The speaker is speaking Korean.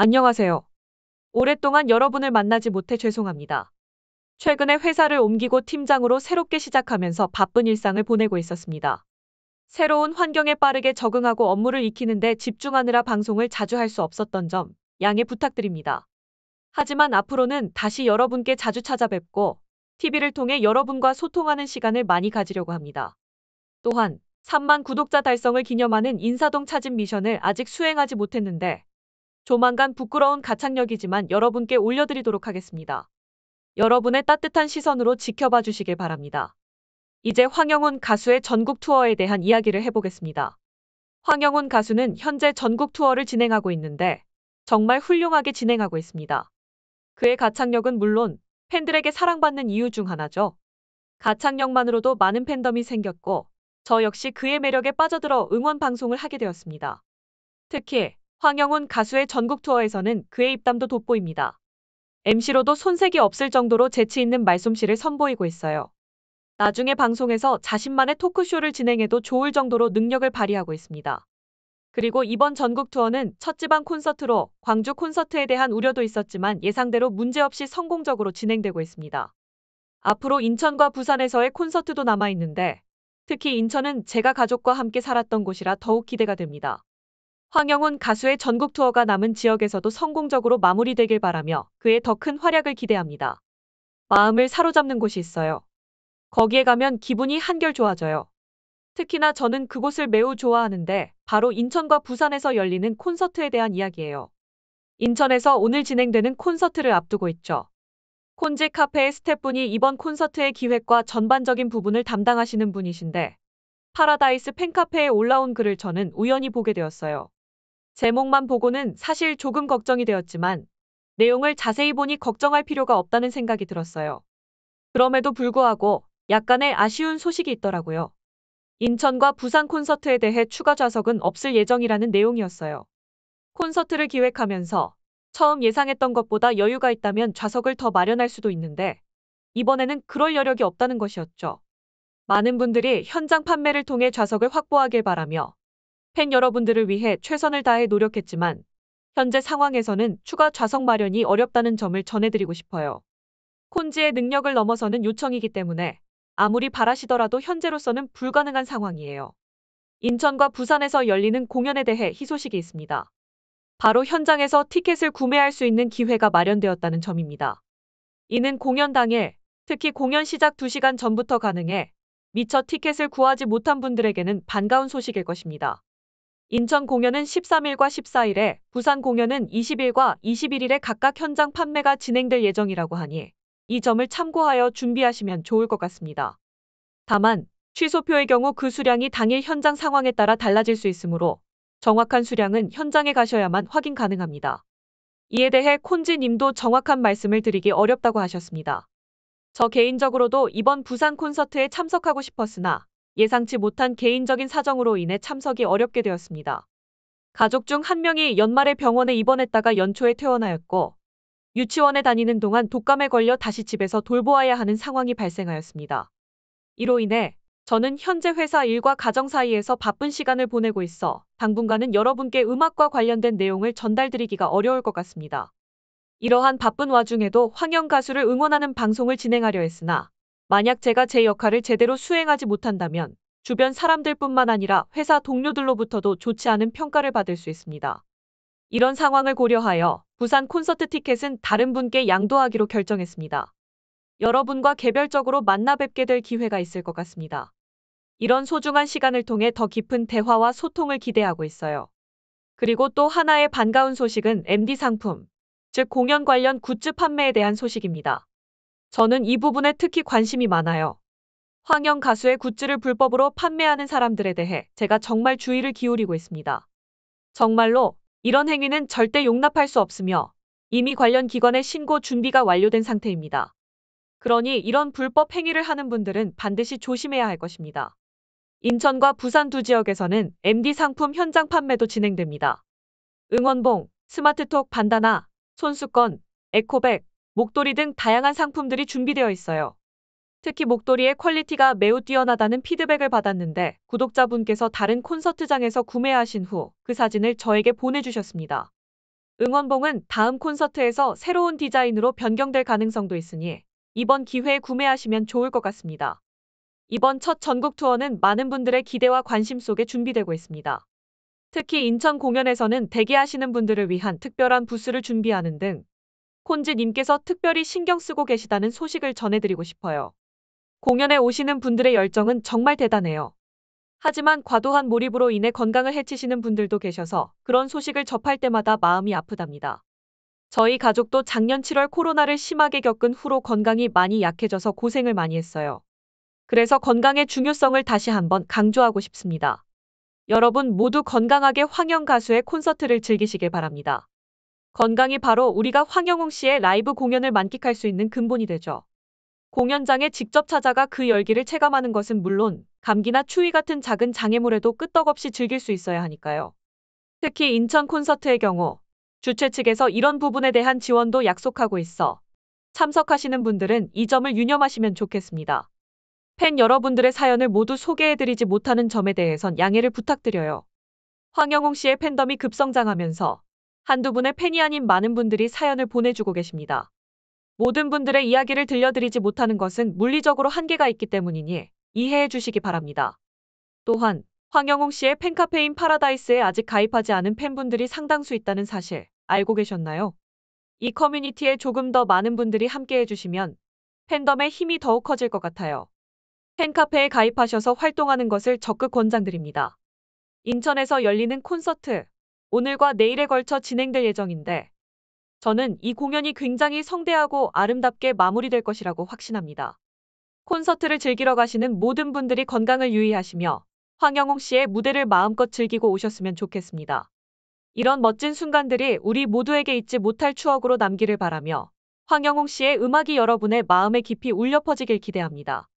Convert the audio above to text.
안녕하세요. 오랫동안 여러분을 만나지 못해 죄송합니다. 최근에 회사를 옮기고 팀장으로 새롭게 시작하면서 바쁜 일상을 보내고 있었습니다. 새로운 환경에 빠르게 적응하고 업무를 익히는데 집중하느라 방송을 자주 할 수 없었던 점 양해 부탁드립니다. 하지만 앞으로는 다시 여러분께 자주 찾아뵙고 TV를 통해 여러분과 소통하는 시간을 많이 가지려고 합니다. 또한 3만 구독자 달성을 기념하는 인사동 차집 미션을 아직 수행하지 못했는데 조만간 부끄러운 가창력이지만 여러분께 올려드리도록 하겠습니다. 여러분의 따뜻한 시선으로 지켜봐 주시길 바랍니다. 이제 황영훈 가수의 전국 투어에 대한 이야기를 해보겠습니다. 황영훈 가수는 현재 전국 투어를 진행하고 있는데 정말 훌륭하게 진행하고 있습니다. 그의 가창력은 물론 팬들에게 사랑받는 이유 중 하나죠. 가창력만으로도 많은 팬덤이 생겼고 저 역시 그의 매력에 빠져들어 응원 방송을 하게 되었습니다. 특히 황영훈 가수의 전국 투어에서는 그의 입담도 돋보입니다. MC로도 손색이 없을 정도로 재치 있는 말솜씨를 선보이고 있어요. 나중에 방송에서 자신만의 토크쇼를 진행해도 좋을 정도로 능력을 발휘하고 있습니다. 그리고 이번 전국 투어는 첫 지방 콘서트로 광주 콘서트에 대한 우려도 있었지만 예상대로 문제없이 성공적으로 진행되고 있습니다. 앞으로 인천과 부산에서의 콘서트도 남아있는데 특히 인천은 제가 가족과 함께 살았던 곳이라 더욱 기대가 됩니다. 황영훈 가수의 전국 투어가 남은 지역에서도 성공적으로 마무리되길 바라며 그의 더 큰 활약을 기대합니다. 마음을 사로잡는 곳이 있어요. 거기에 가면 기분이 한결 좋아져요. 특히나 저는 그곳을 매우 좋아하는데 바로 인천과 부산에서 열리는 콘서트에 대한 이야기예요. 인천에서 오늘 진행되는 콘서트를 앞두고 있죠. 콘지 카페의 스태프분이 이번 콘서트의 기획과 전반적인 부분을 담당하시는 분이신데 파라다이스 팬카페에 올라온 글을 저는 우연히 보게 되었어요. 제목만 보고는 사실 조금 걱정이 되었지만 내용을 자세히 보니 걱정할 필요가 없다는 생각이 들었어요. 그럼에도 불구하고 약간의 아쉬운 소식이 있더라고요. 인천과 부산 콘서트에 대해 추가 좌석은 없을 예정이라는 내용이었어요. 콘서트를 기획하면서 처음 예상했던 것보다 여유가 있다면 좌석을 더 마련할 수도 있는데 이번에는 그럴 여력이 없다는 것이었죠. 많은 분들이 현장 판매를 통해 좌석을 확보하길 바라며 팬 여러분들을 위해 최선을 다해 노력했지만 현재 상황에서는 추가 좌석 마련이 어렵다는 점을 전해드리고 싶어요. 콘지의 능력을 넘어서는 요청이기 때문에 아무리 바라시더라도 현재로서는 불가능한 상황이에요. 인천과 부산에서 열리는 공연에 대해 희소식이 있습니다. 바로 현장에서 티켓을 구매할 수 있는 기회가 마련되었다는 점입니다. 이는 공연 당일, 특히 공연 시작 2시간 전부터 가능해 미처 티켓을 구하지 못한 분들에게는 반가운 소식일 것입니다. 인천 공연은 13일과 14일에 부산 공연은 20일과 21일에 각각 현장 판매가 진행될 예정이라고 하니 이 점을 참고하여 준비하시면 좋을 것 같습니다. 다만 취소표의 경우 그 수량이 당일 현장 상황에 따라 달라질 수 있으므로 정확한 수량은 현장에 가셔야만 확인 가능합니다. 이에 대해 콘지님도 정확한 말씀을 드리기 어렵다고 하셨습니다. 저 개인적으로도 이번 부산 콘서트에 참석하고 싶었으나 예상치 못한 개인적인 사정으로 인해 참석이 어렵게 되었습니다. 가족 중 한 명이 연말에 병원에 입원했다가 연초에 퇴원하였고 유치원에 다니는 동안 독감에 걸려 다시 집에서 돌보아야 하는 상황이 발생하였습니다. 이로 인해 저는 현재 회사 일과 가정 사이에서 바쁜 시간을 보내고 있어 당분간은 여러분께 음악과 관련된 내용을 전달드리기가 어려울 것 같습니다. 이러한 바쁜 와중에도 황영 가수를 응원하는 방송을 진행하려 했으나 만약 제가 제 역할을 제대로 수행하지 못한다면 주변 사람들뿐만 아니라 회사 동료들로부터도 좋지 않은 평가를 받을 수 있습니다. 이런 상황을 고려하여 부산 콘서트 티켓은 다른 분께 양도하기로 결정했습니다. 여러분과 개별적으로 만나 뵙게 될 기회가 있을 것 같습니다. 이런 소중한 시간을 통해 더 깊은 대화와 소통을 기대하고 있어요. 그리고 또 하나의 반가운 소식은 MD 상품, 즉 공연 관련 굿즈 판매에 대한 소식입니다. 저는 이 부분에 특히 관심이 많아요. 황영 가수의 굿즈를 불법으로 판매하는 사람들에 대해 제가 정말 주의를 기울이고 있습니다. 정말로 이런 행위는 절대 용납할 수 없으며 이미 관련 기관의 신고 준비가 완료된 상태입니다. 그러니 이런 불법 행위를 하는 분들은 반드시 조심해야 할 것입니다. 인천과 부산 두 지역에서는 MD 상품 현장 판매도 진행됩니다. 응원봉, 스마트톡 반다나, 손수건, 에코백, 목도리 등 다양한 상품들이 준비되어 있어요. 특히 목도리의 퀄리티가 매우 뛰어나다는 피드백을 받았는데 구독자분께서 다른 콘서트장에서 구매하신 후 그 사진을 저에게 보내주셨습니다. 응원봉은 다음 콘서트에서 새로운 디자인으로 변경될 가능성도 있으니 이번 기회에 구매하시면 좋을 것 같습니다. 이번 첫 전국 투어는 많은 분들의 기대와 관심 속에 준비되고 있습니다. 특히 인천 공연에서는 대기하시는 분들을 위한 특별한 부스를 준비하는 등 콘즈님께서 특별히 신경 쓰고 계시다는 소식을 전해드리고 싶어요. 공연에 오시는 분들의 열정은 정말 대단해요. 하지만 과도한 몰입으로 인해 건강을 해치시는 분들도 계셔서 그런 소식을 접할 때마다 마음이 아프답니다. 저희 가족도 작년 7월 코로나를 심하게 겪은 후로 건강이 많이 약해져서 고생을 많이 했어요. 그래서 건강의 중요성을 다시 한번 강조하고 싶습니다. 여러분 모두 건강하게 황영 가수의 콘서트를 즐기시길 바랍니다. 건강이 바로 우리가 황영웅 씨의 라이브 공연을 만끽할 수 있는 근본이 되죠. 공연장에 직접 찾아가 그 열기를 체감하는 것은 물론 감기나 추위 같은 작은 장애물에도 끄떡없이 즐길 수 있어야 하니까요. 특히 인천 콘서트의 경우 주최 측에서 이런 부분에 대한 지원도 약속하고 있어 참석하시는 분들은 이 점을 유념하시면 좋겠습니다. 팬 여러분들의 사연을 모두 소개해드리지 못하는 점에 대해선 양해를 부탁드려요. 황영웅 씨의 팬덤이 급성장하면서 한두 분의 팬이 아닌 많은 분들이 사연을 보내주고 계십니다. 모든 분들의 이야기를 들려드리지 못하는 것은 물리적으로 한계가 있기 때문이니 이해해 주시기 바랍니다. 또한 황영웅 씨의 팬카페인 파라다이스에 아직 가입하지 않은 팬분들이 상당수 있다는 사실 알고 계셨나요? 이 커뮤니티에 조금 더 많은 분들이 함께해 주시면 팬덤의 힘이 더욱 커질 것 같아요. 팬카페에 가입하셔서 활동하는 것을 적극 권장드립니다. 인천에서 열리는 콘서트, 오늘과 내일에 걸쳐 진행될 예정인데 저는 이 공연이 굉장히 성대하고 아름답게 마무리될 것이라고 확신합니다. 콘서트를 즐기러 가시는 모든 분들이 건강을 유의하시며 황영웅 씨의 무대를 마음껏 즐기고 오셨으면 좋겠습니다. 이런 멋진 순간들이 우리 모두에게 잊지 못할 추억으로 남기를 바라며 황영웅 씨의 음악이 여러분의 마음에 깊이 울려 퍼지길 기대합니다.